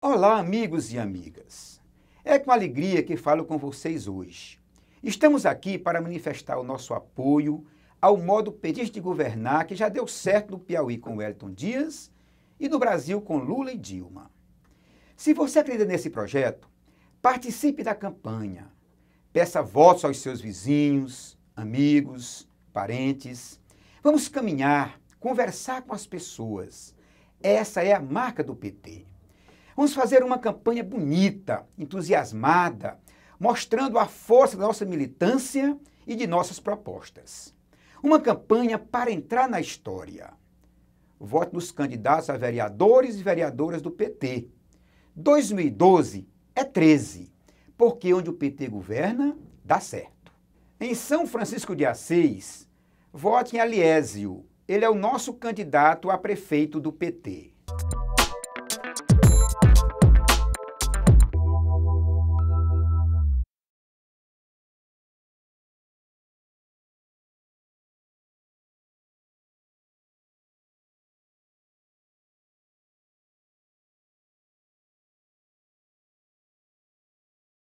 Olá, amigos e amigas. É com alegria que falo com vocês hoje. Estamos aqui para manifestar o nosso apoio ao modo petista de governar que já deu certo no Piauí com Wellington Dias e no Brasil com Lula e Dilma. Se você acredita nesse projeto, participe da campanha. Peça votos aos seus vizinhos, amigos, parentes. Vamos caminhar conversar com as pessoas. Essa é a marca do PT. Vamos fazer uma campanha bonita, entusiasmada, mostrando a força da nossa militância e de nossas propostas. Uma campanha para entrar na história. Vote nos candidatos a vereadores e vereadoras do PT. 2012 é 13, porque onde o PT governa, dá certo. Em São Francisco de Assis, vote em Aliésio, ele é o nosso candidato a prefeito do PT.